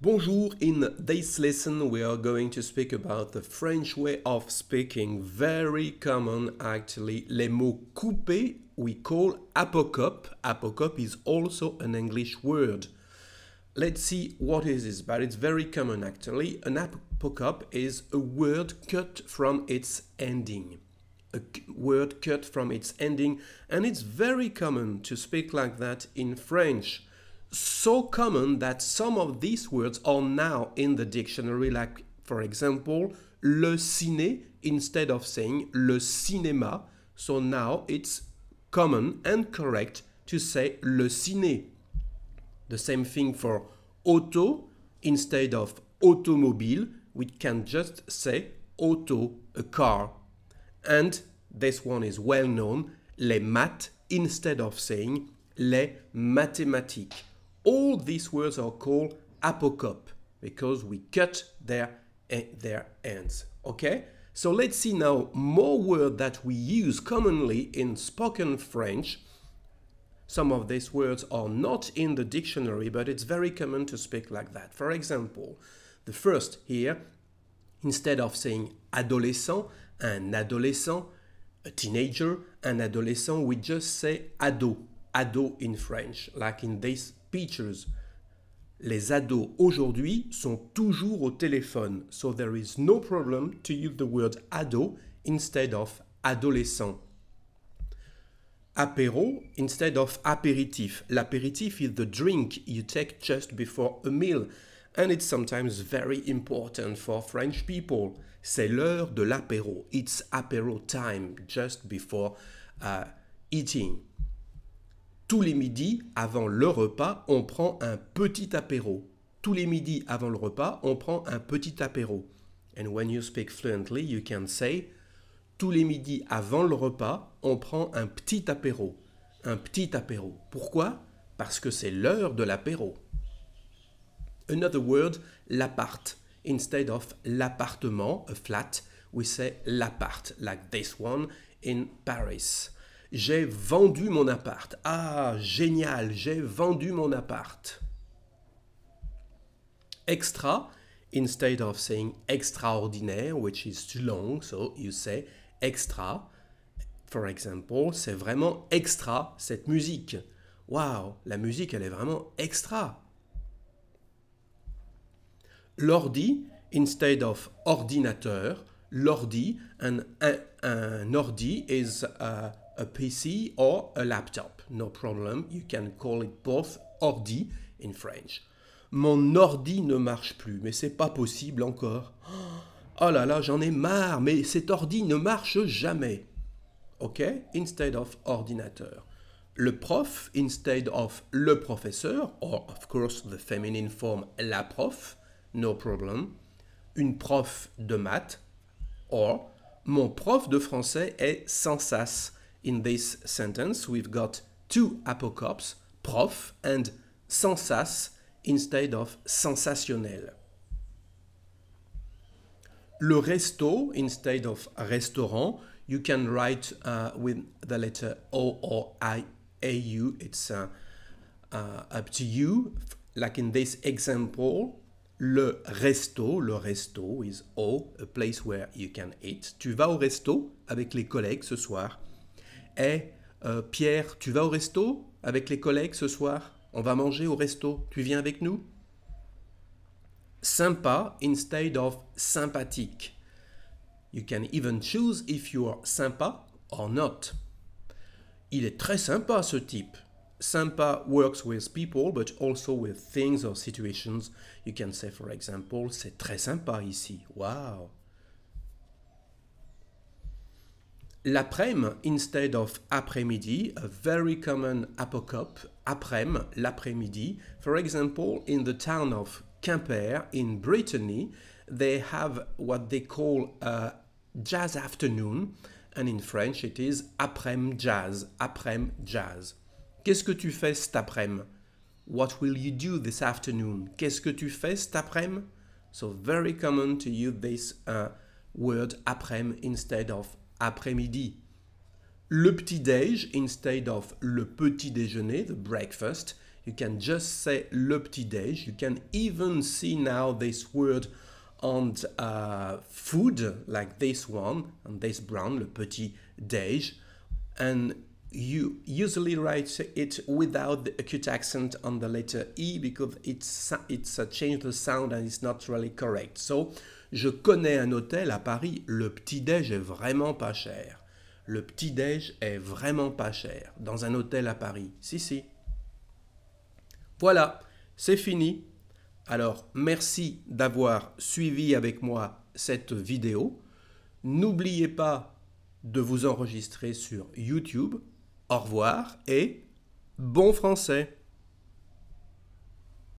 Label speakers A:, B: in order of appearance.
A: Bonjour, in this lesson we are going to speak about the French way of speaking, very common actually, les mots coupés we call apocope. Apocope is also an English word. Let's see what is this, but it's very common actually. An apocope is a word cut from its ending. A word cut from its ending and it's very common to speak like that in French so common that some of these words are now in the dictionary, like, for example, le ciné instead of saying le cinéma. So now it's common and correct to say le ciné. The same thing for auto instead of automobile, we can just say auto, a car. And this one is well known, les maths instead of saying les mathématiques all these words are called apocope because we cut their, eh, their ends, okay? So let's see now more words that we use commonly in spoken French. Some of these words are not in the dictionary, but it's very common to speak like that. For example, the first here, instead of saying adolescent, an adolescent, a teenager, an adolescent, we just say ado, Ado in French, like in these pictures. Les ados aujourd'hui sont toujours au téléphone, so there is no problem to use the word ado instead of adolescent. Apéro instead of aperitif. L'aperitif is the drink you take just before a meal, and it's sometimes very important for French people. C'est l'heure de l'apéro. It's apéro time just before uh, eating. Tous les midis, avant le repas, on prend un petit apéro. Tous les midis avant le repas, on prend un petit apéro. And when you speak fluently, you can say Tous les midis avant le repas, on prend un petit apéro. Un petit apéro. Pourquoi Parce que c'est l'heure de l'apéro. Another word, l'appart. Instead of l'appartement, a flat, we say l'appart, like this one in Paris j'ai vendu mon appart. Ah, génial, j'ai vendu mon appart. Extra, instead of saying extraordinaire, which is too long, so you say extra. For example, c'est vraiment extra cette musique. Wow, la musique, elle est vraiment extra. L'ordi, instead of ordinateur, l'ordi. un ordi is a, a, PC or a laptop. No problem. You can call it both ordi in French. Mon ordi ne marche plus, mais c'est pas possible encore. Oh là là, j'en ai marre, mais cet ordi ne marche jamais. OK? Instead of ordinateur. Le prof, instead of le professeur, or of course the feminine form la prof, no problem. Une prof de maths, Or, mon prof de français est sans In this sentence, we've got two apocops, prof and sans instead of sensationnel. Le resto instead of restaurant, you can write uh, with the letter O or I It's uh, uh, up to you. Like in this example, le resto, le resto is all a place where you can eat. Tu vas au resto avec les collègues ce soir. Eh, Pierre, tu vas au resto avec les collègues ce soir On va manger au resto. Tu viens avec nous Sympa instead of sympathique. You can even choose if you are sympa or not. Il est très sympa ce type. Sampa works with people, but also with things or situations. You can say, for example, c'est très sympa ici. Wow. lapres instead of après-midi, a very common apocope, aprem, l'après-midi. For example, in the town of Quimper in Brittany, they have what they call a jazz afternoon, and in French it is aprem jazz, aprem jazz. Qu'est-ce que tu fais cet après-midi? What will you do this afternoon? Qu'est-ce que tu fais cet après-midi? So very common to use this uh, word après-midi instead of après-midi. Le petit déj instead of le petit déjeuner, the breakfast. You can just say le petit déj. You can even see now this word on uh, food like this one, and this brand, le petit déj. And you usually write it without the acute accent on the letter E because it's, it's a change the sound and it's not really correct. So, je connais un hôtel à Paris, le petit-déj est vraiment pas cher. Le petit-déj est vraiment pas cher dans un hôtel à Paris. Si, si. Voilà, c'est fini. Alors, merci d'avoir suivi avec moi cette vidéo. N'oubliez pas de vous enregistrer sur YouTube au revoir et bon français